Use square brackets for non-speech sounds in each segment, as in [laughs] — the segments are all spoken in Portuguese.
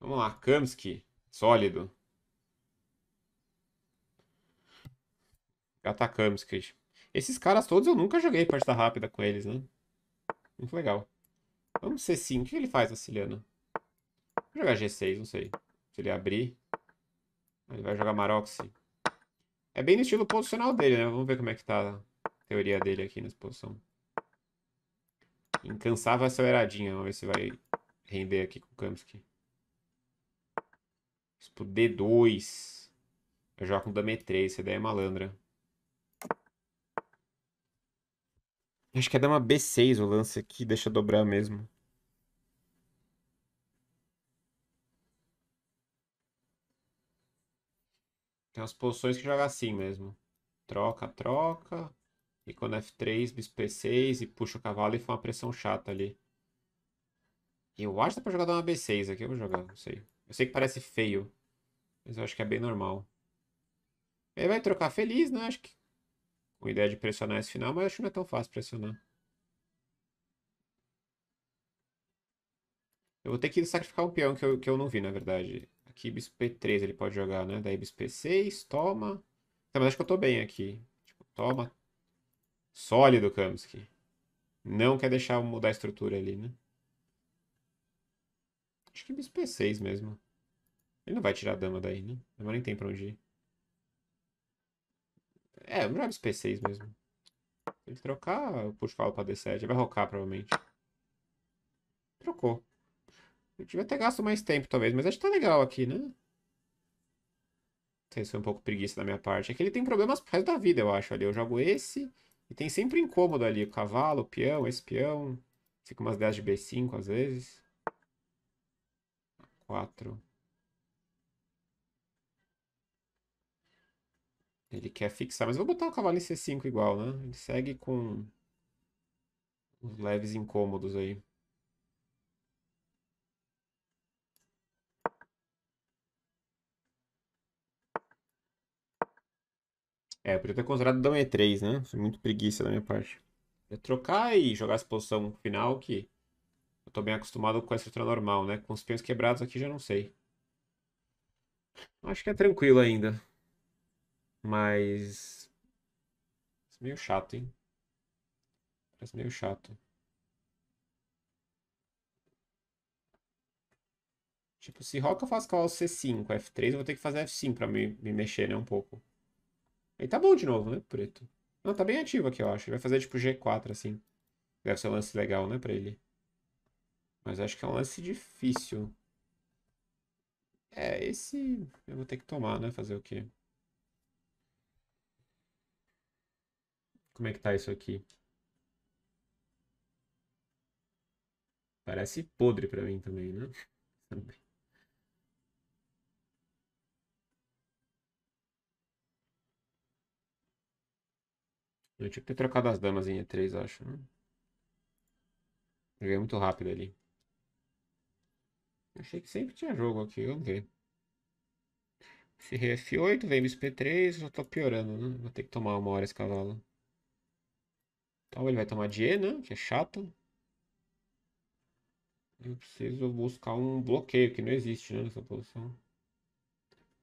Vamos lá, Kamsky, sólido. Gata Kamsky. Esses caras todos eu nunca joguei partida rápida com eles, né? Muito legal. Vamos C5. O que ele faz, Aciliano? Vou jogar G6, não sei. Se ele abrir. Ele vai jogar Maroxi. É bem no estilo posicional dele, né? Vamos ver como é que tá a teoria dele aqui nessa posição. Incansável aceleradinha. Vamos ver se vai render aqui com o Kamsky. Bispo D2. Eu jogo com dama E3, essa ideia é malandra. Acho que é dama B6 o lance aqui, deixa dobrar mesmo. Tem umas posições que joga assim mesmo. Troca, troca. E quando F3, bispo E6 e puxa o cavalo e foi uma pressão chata ali. Eu acho que dá pra jogar uma B6 aqui, eu vou jogar, não sei. Eu sei que parece feio, mas eu acho que é bem normal. Ele vai trocar feliz, né? Acho que com ideia de pressionar esse final, mas acho que não é tão fácil pressionar. Eu vou ter que sacrificar um peão que eu, que eu não vi, na verdade. Aqui, bispo 3 ele pode jogar, né? Daí bispo 6 toma. Tá, mas acho que eu tô bem aqui. Tipo, toma. Sólido, Kamsky. Não quer deixar mudar a estrutura ali, né? Acho que bispo P6 mesmo. Ele não vai tirar a dama daí, né? dama nem tem pra onde ir. É, eu jogo bispo P6 mesmo. Se ele trocar, eu puxo falo pra D7. Ele vai rocar, provavelmente. Trocou. Eu devia ter gasto mais tempo, talvez. Mas acho que tá legal aqui, né? Não sei se foi um pouco preguiça da minha parte. É que ele tem problemas pro resto da vida, eu acho. Ali eu jogo esse. E tem sempre incômodo ali. O cavalo, o peão, esse peão. Fica umas 10 de B5 às vezes quatro. Ele quer fixar, mas vou botar o cavalo em C5 igual, né? Ele segue com uns leves incômodos aí. É, eu podia ter considerado dama E3, né? Foi muito preguiça da minha parte. Eu é trocar e jogar essa posição final que eu tô bem acostumado com a estrutura normal, né? Com os piões quebrados aqui já não sei. Acho que é tranquilo ainda. Mas... meio chato, hein? Parece meio chato. Tipo, se roca eu faço cavalo C5, F3, eu vou ter que fazer F5 pra me, me mexer, né, um pouco. Aí tá bom de novo, né, preto? Não, tá bem ativo aqui, eu acho. Ele vai fazer tipo G4, assim. Deve ser um lance legal, né, pra ele. Mas acho que é um lance difícil. É, esse eu vou ter que tomar, né? Fazer o quê? Como é que tá isso aqui? Parece podre pra mim também, né? Também. Eu tinha que ter trocado as damas em E3, acho. Joguei muito rápido ali. Achei que sempre tinha jogo aqui, vamos ver. Ferrei F8, vem P3, já tô piorando, né? Vou ter que tomar uma hora esse cavalo. Então ele vai tomar E né? Que é chato. Eu preciso buscar um bloqueio, que não existe, né? Nessa posição.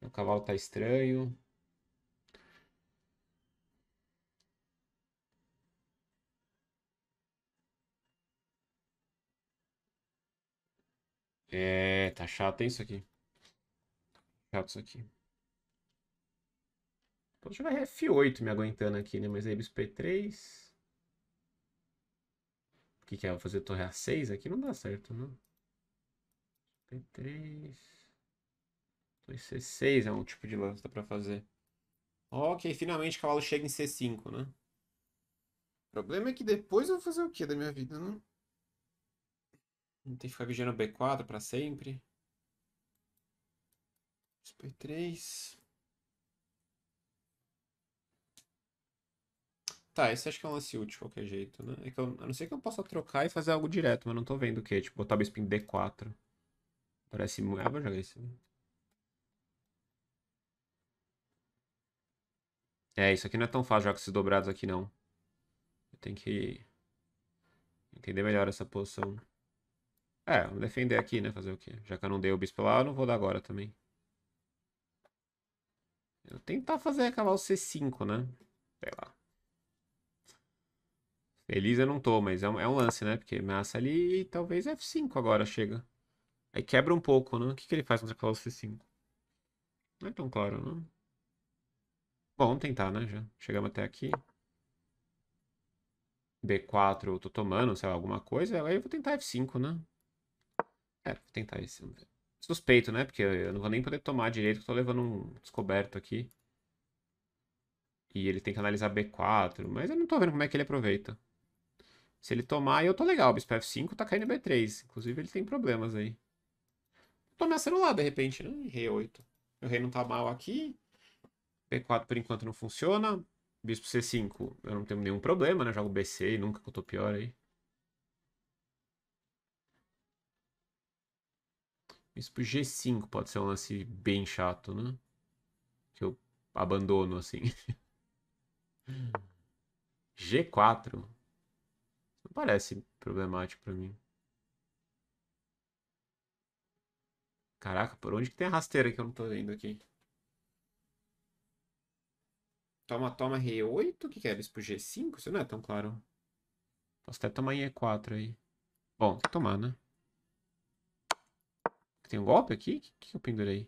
O cavalo tá estranho. É, tá chato, hein, isso aqui. Chato isso aqui. Pode jogar F8 me aguentando aqui, né? Mas aí bispo P3... O que que é? Vou fazer torre A6 aqui? Não dá certo, não. P3... Torre C6 é um tipo de lança pra fazer. Ok, finalmente o cavalo chega em C5, né? O problema é que depois eu vou fazer o que da minha vida, Né? Não tem que ficar vigiando B4 para sempre. SP3. Tá, esse acho que é um lance útil de qualquer jeito, né? É que eu, a não ser que eu possa trocar e fazer algo direto, mas não tô vendo o que. Tipo, botar o spin D4. Parece muito. Ah, vou jogar isso. É, isso aqui não é tão fácil jogar com esses dobrados aqui, não. Eu tenho que entender melhor essa posição. É, vou defender aqui, né? Fazer o quê? Já que eu não dei o bispo lá, eu não vou dar agora também. Eu tentar fazer cavalo C5, né? Sei lá. Feliz eu não tô, mas é um, é um lance, né? Porque ameaça ali e talvez F5 agora chega. Aí quebra um pouco, né? O que, que ele faz contra o C5? Não é tão claro, não. Bom, vamos tentar, né? Já chegamos até aqui. B4 eu tô tomando, sei lá, alguma coisa. Aí eu vou tentar F5, né? É, vou tentar esse. Suspeito, né? Porque eu não vou nem poder tomar direito, que eu tô levando um descoberto aqui. E ele tem que analisar B4, mas eu não tô vendo como é que ele aproveita. Se ele tomar, eu tô legal. Bispo F5 tá caindo B3. Inclusive, ele tem problemas aí. Tô a lá, de repente, né? rei 8 Meu rei não tá mal aqui. B4 por enquanto não funciona. Bispo C5 eu não tenho nenhum problema, né? Jogo BC e nunca que eu tô pior aí. Bispo G5 pode ser um lance bem chato, né? Que eu abandono, assim. G4. [laughs] Não parece problemático pra mim. Caraca, por onde que tem a rasteira que eu não tô vendo aqui? Toma, toma R8? O que, que é? Bispo G5? Isso não é tão claro. Posso até tomar em E4 aí. Bom, tem que tomar, né? tem um golpe aqui? O que, que eu pendurei?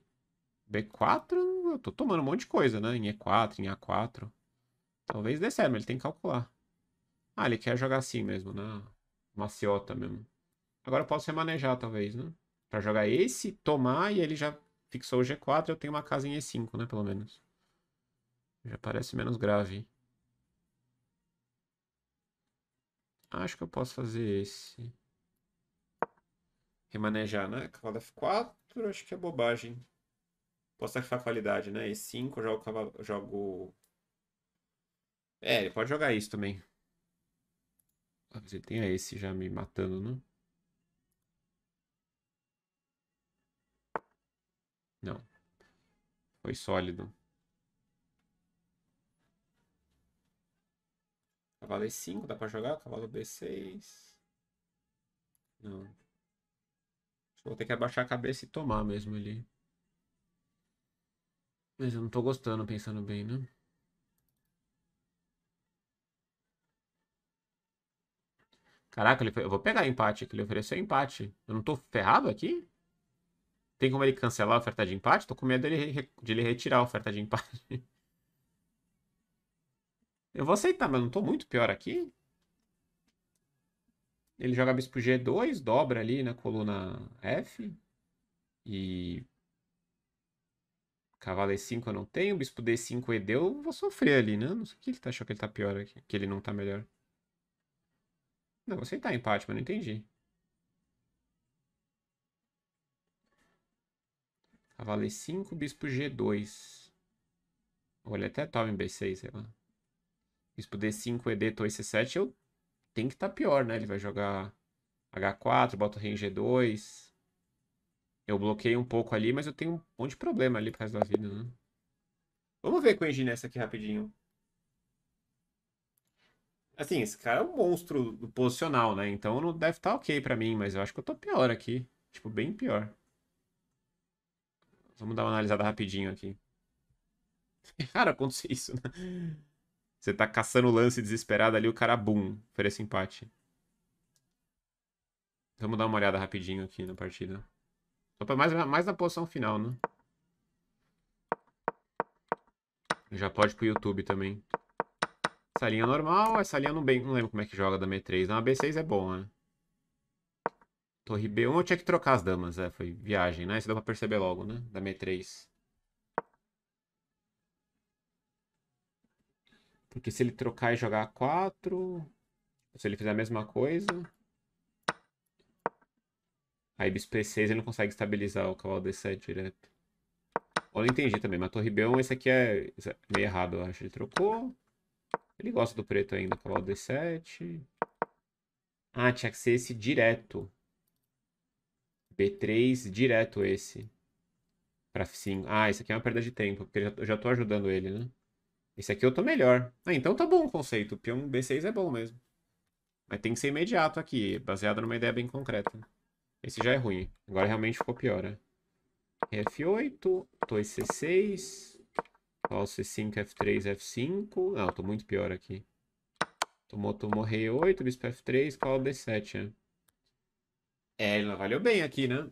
B4, eu tô tomando um monte de coisa, né? Em E4, em A4. Talvez dê certo, mas ele tem que calcular. Ah, ele quer jogar assim mesmo, né? Maciota mesmo. Agora eu posso remanejar, talvez, né? Pra jogar esse, tomar, e ele já fixou o G4, eu tenho uma casa em E5, né? Pelo menos. Já parece menos grave. Acho que eu posso fazer esse remanejar, né? Cavalo F4, acho que é bobagem. Posso sacrificar a qualidade, né? E5, jogo, jogo... É, ele pode jogar isso também. Mas ele tenha esse já me matando, né? Não. Foi sólido. Cavalo E5, é dá pra jogar? Cavalo é B6. Não. Vou ter que abaixar a cabeça e tomar mesmo ali. Mas eu não tô gostando, pensando bem, né? Caraca, eu vou pegar empate aqui. Ele ofereceu empate. Eu não tô ferrado aqui? Tem como ele cancelar a oferta de empate? Tô com medo dele, de ele retirar a oferta de empate. [laughs] Eu vou aceitar, mas não tô muito pior aqui? Ele joga bispo G2, dobra ali na coluna F. E. Cavalo E5 eu não tenho, bispo D5 ed eu vou sofrer ali, né? Não sei o que ele tá, achou que ele tá pior aqui, que ele não tá melhor. Não, vou aceitar tá empate, mas não entendi. Cavalo E5, bispo G2. Olha, até toma em B6, sei lá. Bispo D5, ED, torre C7, eu tem que estar tá pior, né? Ele vai jogar H4, bota o rei em G2. Eu bloqueei um pouco ali, mas eu tenho um monte de problema ali por causa da vida, né? Vamos ver com o Engine essa aqui rapidinho. Assim, esse cara é um monstro posicional, né? Então não deve estar tá ok pra mim, mas eu acho que eu tô pior aqui. Tipo, bem pior. Vamos dar uma analisada rapidinho aqui. É [laughs] raro acontecer isso, né? Você tá caçando o lance desesperado ali, o cara, boom, oferece empate. Vamos dar uma olhada rapidinho aqui na partida. Só pra mais, mais na posição final, né? Já pode pro YouTube também. Essa linha normal, essa linha não, bem, não lembro como é que joga da M3. a B6 é bom, né? Torre B1 eu tinha que trocar as damas, é, foi viagem, né? Isso dá pra perceber logo, né? Da M3. Porque se ele trocar e jogar 4, se ele fizer a mesma coisa, aí bispo e6 ele não consegue estabilizar o cavalo d7 direto. Ou não entendi também, mas torre b1 esse aqui é, é meio errado, eu acho. Ele trocou. Ele gosta do preto ainda, cavalo d7. Ah, tinha que ser esse direto. B3 direto esse. Pra F5. Ah, isso aqui é uma perda de tempo, porque eu já tô ajudando ele, né? Esse aqui eu tô melhor. Ah, então tá bom o conceito. O peão B6 é bom mesmo. Mas tem que ser imediato aqui, baseado numa ideia bem concreta. Esse já é ruim. Agora realmente ficou pior, né? F8, 2C6, Paulo C5, F3, F5. Não, tô muito pior aqui. Tomou, tomou rei 8, bispo F3, Paulo B7, né? É, ele não valeu bem aqui, né?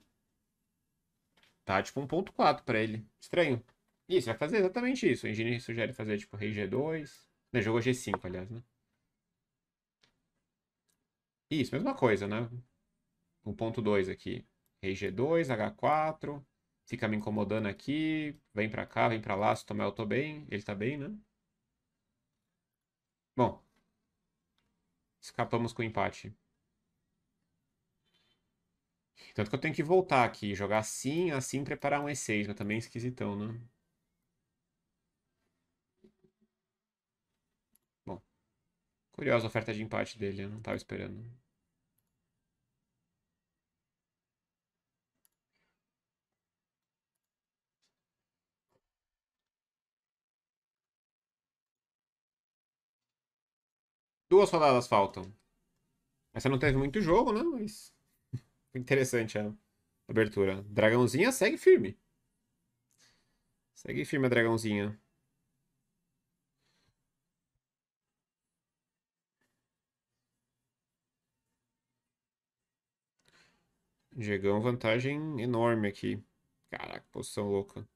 Tá tipo 1.4 pra ele. Estranho. Isso, vai fazer exatamente isso. O engenheiro sugere fazer tipo rei G2. Não, jogou G5, aliás, né? Isso, mesma coisa, né? O ponto 2 aqui. Rei G2, H4. Fica me incomodando aqui. Vem pra cá, vem pra lá. Se tomar, eu tô bem. Ele tá bem, né? Bom. Escapamos com o empate. Tanto que eu tenho que voltar aqui, jogar assim, assim, preparar um E6, mas também é esquisitão, né? Curiosa a oferta de empate dele, eu não estava esperando. Duas rodadas faltam. Essa não teve muito jogo, né? Mas. [laughs] Interessante a abertura. Dragãozinha segue firme. Segue firme a dragãozinha. Diegão, vantagem enorme aqui. Caraca, posição louca.